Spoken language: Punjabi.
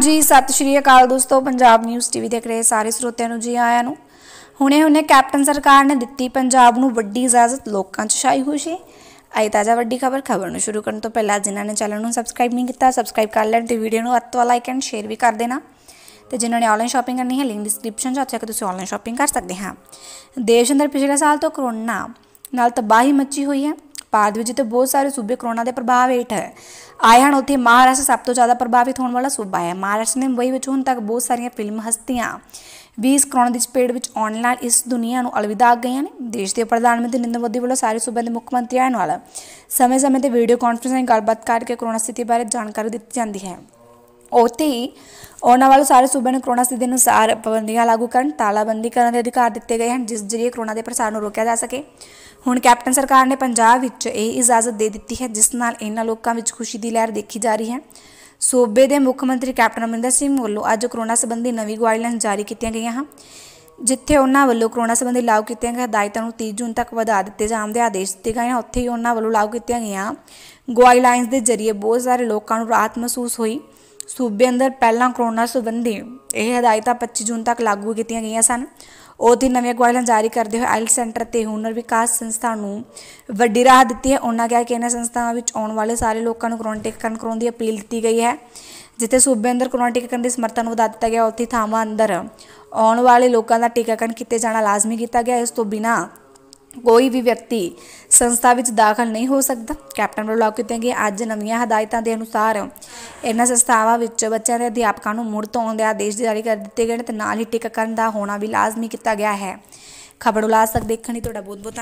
ਜੀ ਸਤਿ ਸ਼੍ਰੀ ਅਕਾਲ ਦੋਸਤੋ ਪੰਜਾਬ ਨਿਊਜ਼ ਟੀਵੀ ਦੇਖ ਰਹੇ ਸਾਰੇ ਸਰੋਤਿਆਂ ਨੂੰ ਜੀ ਆਇਆਂ ਨੂੰ ਹੁਣੇ-ਹੁਣੇ ਕੈਪਟਨ ਸਰਕਾਰ ਨੇ ਦਿੱਤੀ ਪੰਜਾਬ ਨੂੰ ਵੱਡੀ ਇਜਾਜ਼ਤ ਲੋਕਾਂ 'ਚ ਛਾਈ ਸੀ ਆਈ ਤਾਜ਼ਾ ਵੱਡੀ ਖਬਰ ਖਬਰ ਨੂੰ ਸ਼ੁਰੂ ਕਰਨ ਤੋਂ ਪਹਿਲਾਂ ਜਿਨ੍ਹਾਂ ਨੇ ਚੈਨਲ ਨੂੰ ਸਬਸਕ੍ਰਾਈਬ ਨਹੀਂ ਕੀਤਾ ਸਬਸਕ੍ਰਾਈਬ ਕਰ ਲੈਣ ਤੇ ਵੀਡੀਓ ਨੂੰ ਅੱਤਵਾ ਲਾਈਕ ਐਂਡ ਸ਼ੇਅਰ ਵੀ ਕਰ ਦੇਣਾ ਤੇ ਜਿਨ੍ਹਾਂ ਨੇ ਆਨਲਾਈਨ ਸ਼ਾਪਿੰਗ ਕਰਨੀ ਹੈ ਲਿੰਕ ਡਿਸਕ੍ਰਿਪਸ਼ਨ 'ਚ ਆ ਕੇ ਤੁਸੀਂ ਆਨਲਾਈਨ ਸ਼ਾਪਿੰਗ ਕਰ ਸਕਦੇ ਹਾਂ ਦੇਸ਼ ਅੰਦਰ ਪਿਛਲੇ ਸਾਲ ਤੋਂ ਕਰੋਨਾ ਨਾਲ ਤਬਾਹੀ ਮੱਚੀ ਹੋਈ ਹੈ ਭਾਰਤ ਵਿੱਚ ਤੇ ਬਹੁਤ ਸਾਰੇ ਸੂਬੇ ਕਰੋਨਾ ਦੇ ਪ੍ਰਭਾਵ ਹੇਠ ਹੈ ਆਏ ਹਨ ਉੱਥੇ ਮਹਾਰਾਸ਼ਟਰ ਸਭ ਤੋਂ ਜ਼ਿਆਦਾ ਪ੍ਰਭਾਵਿਤ ਹੋਣ ਵਾਲਾ ਸੂਬਾ ਹੈ ਮਹਾਰਾਸ਼ਟਰ ਨੇ ਮੁੰਬਈ ਵਿੱਚ ਹੁਣ ਤੱਕ ਬਹੁਤ ਸਾਰੀਆਂ ਫਿਲਮ ਹਸਤੀਆਂ 20 ਕਰੋਨਾ ਦੀ ਚਪੇੜ ਵਿੱਚ ਆਉਣ ਨਾਲ ਇਸ ਦੁਨੀਆ ਨੂੰ ਅਲਵਿਦਾ ਆ ਗਈਆਂ ਨੇ ਦੇਸ਼ ਦੇ ਪ੍ਰਧਾਨ ਮੰਤਰੀ ਨਿੰਦ ਮੋਦੀ ਵੱਲੋਂ ਸਾਰੇ ਸੂਬਿਆਂ ਦੇ ਮੁੱਖ ਮੰਤਰੀਆਂ ਨਾਲ ਸਮੇਂ-ਸਮੇਂ ਤੇ ਵੀਡੀਓ ਕਾਨਫਰੰਸਿੰਗ ਗੱਲਬਾਤ ਕਰਕੇ ਕਰੋਨਾ ਸਥਿਤੀ ਬਾਰੇ ਜਾਣਕਾਰੀ ਦਿੱਤੀ ਜਾਂਦੀ ਹੈ ਉਤੇ ਹੀ ਉਹਨਾਂ ਵੱਲੋਂ ਸਾਰੇ ਸੂਬਿਆਂ ਨੂੰ ਕਰੋਨਾ ਸਥਿਤੀ ਅਨੁਸਾਰ ਪਾਬੰਦੀਆਂ ਲਾਗੂ ਕਰਨ ਤਾਲਾਬੰਦੀ ਕਰਨ ਦੇ ਅਧਿਕਾਰ ਦਿੱਤੇ ਗਏ ਹਨ ਜਿਸ ਜ਼ਰੀਏ ਕਰੋਨਾ ਦੇ ਪ੍ਰਸਾਰ ਨੂੰ ਰੋਕਿਆ ਜਾ ਸਕੇ ਹੁਣ ਕੈਪਟਨ ਸਰਕਾਰ ਨੇ ਪੰਜਾਬ ਵਿੱਚ ਇਹ ਇਜਾਜ਼ਤ ਦੇ ਦਿੱਤੀ ਹੈ ਜਿਸ ਨਾਲ ਇਹਨਾਂ ਲੋਕਾਂ ਵਿੱਚ ਖੁਸ਼ੀ ਦੀ ਲਹਿਰ ਦੇਖੀ ਜਾ ਰਹੀ ਹੈ ਸੂਬੇ ਦੇ ਮੁੱਖ ਮੰਤਰੀ ਕੈਪਟਨ ਅਮਰਿੰਦਰ ਸਿੰਘ ਵੱਲੋਂ ਅੱਜ ਕਰੋਨਾ ਸੰਬੰਧੀ ਨਵੀਂ ਗਾਈਡਲਾਈਨ ਜਾਰੀ ਕੀਤੀਆਂ ਗਈਆਂ ਹਨ ਜਿੱਥੇ ਉਹਨਾਂ ਵੱਲੋਂ ਕਰੋਨਾ ਸੰਬੰਧੀ ਲਾਗੂ ਕੀਤੀਆਂ ਗਈਆਂ ਹਦਾਇਤਾਂ ਨੂੰ 30 ਜੂਨ ਤੱਕ ਵਧਾ ਦਿੱਤੇ ਜਾਣ ਦੇ ਆਦੇਸ਼ ਦਿੱਤੇ ਗਏ ਹਨ ਉੱਥੇ ਹੀ ਉਹਨਾਂ ਵੱਲੋਂ ਲਾਗੂ ਕੀਤੀਆਂ ਗਈਆਂ ਗਾਈਡਲਾਈਨਸ ਦੇ ਜ਼ਰੀਏ ਬਹੁਤ ਸਾਰੇ ਲੋਕਾਂ ਨੂੰ ਰਾਹਤ ਮਹਿਸੂਸ ਹੋਈ ਸੂਬੇ ਅੰਦਰ ਪਹਿਲਾਂ ਕਰੋਨਾ ਸੰਬੰਧੀ ਇਹ ਹਦਾਇਤਾਂ 25 ਜੂਨ ਤੱਕ ਲਾਗੂ ਕੀਤੀਆਂ ਗਈਆਂ ਸਨ ਉਹਦੀ ਨਵੀਆਂ ਗਾਈਡਲਾਈਨ ਜਾਰੀ ਕਰਦੇ ਹੋਏ ਆਇਲ ਸੈਂਟਰ ਤੇ ਹੁਨਰ ਵਿਕਾਸ ਸੰਸਥਾ ਨੂੰ ਵੱਡੀ ਰਾਹ ਦਿੱਤੀ ਹੈ ਉਹਨਾਂ ਕਿਹਾ ਕਿ ਇਹਨਾਂ ਸੰਸਥਾਵਾਂ ਵਿੱਚ ਆਉਣ ਵਾਲੇ ਸਾਰੇ ਲੋਕਾਂ ਨੂੰ ਕਰੋਨਾ ਟੀਕਾਕਰਨ ਕਰਾਉਣ ਦੀ ਅਪੀਲ ਦਿੱਤੀ ਗਈ ਹੈ ਜਿੱਥੇ ਸੂਬੇ ਅੰਦਰ ਕਰੋਨਾ ਟੀਕਾਕਰਨ ਦੀ ਸਮਰੱਥਾ ਨੂੰ ਵਧਾ ਦਿੱਤਾ ਗਿਆ ਉੱਥੇ ਥਾਵਾਂ ਅੰਦਰ ਆਉਣ ਵਾਲੇ ਲੋਕਾਂ ਦਾ ਟੀਕਾਕਰਨ ਕੀਤੇ ਜਾਣਾ ਲਾਜ਼ਮੀ ਕੀਤਾ ਗਿਆ ਇਸ ਤੋਂ ਬਿਨਾ ਕੋਈ ਵੀ ਵਿਅਕਤੀ ਸੰਸਥਾ ਵਿੱਚ ਦਾਖਲ ਨਹੀਂ ਹੋ ਸਕਦਾ ਕੈਪਟਨ ਵੱਲੋਂ ਕਹਿੰਦੇ ਕਿ ਅੱਜ ਨਵੀਆਂ ਹਦਾਇਤਾਂ ਦੇ ਅਨੁਸਾਰ ਇਹਨਾਂ ਸੰਸਥਾਵਾਂ ਵਿੱਚ ਬੱਚਿਆਂ ਦੇ ਅਧਿਆਪਕਾਂ ਨੂੰ ਮੁੜ ਤੋਂ ਦੇ ਆਦੇਸ਼ ਜਾਰੀ ਕਰ ਦਿੱਤੇ ਗਏ ਨੇ ਤੇ ਨਾਲ ਹੀ ਕਰਨ ਦਾ ਹੋਣਾ ਵੀ ਲਾਜ਼ਮੀ ਕੀਤਾ ਗਿਆ ਹੈ ਖਬਰ ਉਲਾਸਕ ਦੇਖਣੀ ਤੁਹਾਡਾ ਬਹੁਤ ਬਹੁਤ